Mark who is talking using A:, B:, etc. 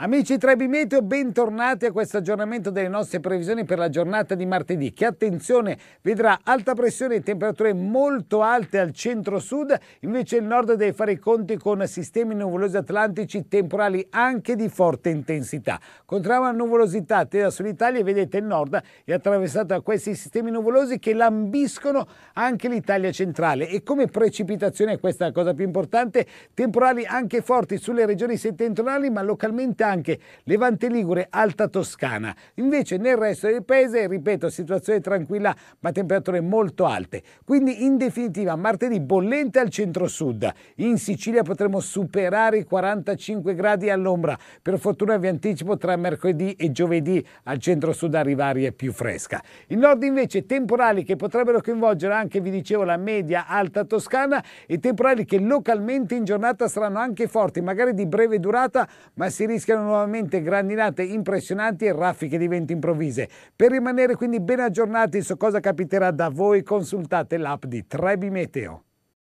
A: Amici Trebi Meteo, bentornati a questo aggiornamento delle nostre previsioni per la giornata di martedì che, attenzione, vedrà alta pressione e temperature molto alte al centro-sud, invece il nord deve fare i conti con sistemi nuvolosi atlantici temporali anche di forte intensità. Contrava la nuvolosità attesa sull'Italia e vedete il nord è attraversato da questi sistemi nuvolosi che lambiscono anche l'Italia centrale e come precipitazione, questa è la cosa più importante, temporali anche forti sulle regioni settentrionali ma localmente anche Levante Ligure, Alta Toscana. Invece nel resto del paese, ripeto, situazione tranquilla ma temperature molto alte. Quindi in definitiva martedì bollente al centro-sud. In Sicilia potremo superare i 45 gradi all'ombra. Per fortuna vi anticipo tra mercoledì e giovedì al centro-sud arrivare più fresca. In nord invece temporali che potrebbero coinvolgere anche, vi dicevo, la media alta toscana e temporali che localmente in giornata saranno anche forti, magari di breve durata, ma si rischiano siano nuovamente grandinate impressionanti e raffiche di venti improvvise. Per rimanere quindi ben aggiornati su cosa capiterà da voi, consultate l'app di Trebi Meteo.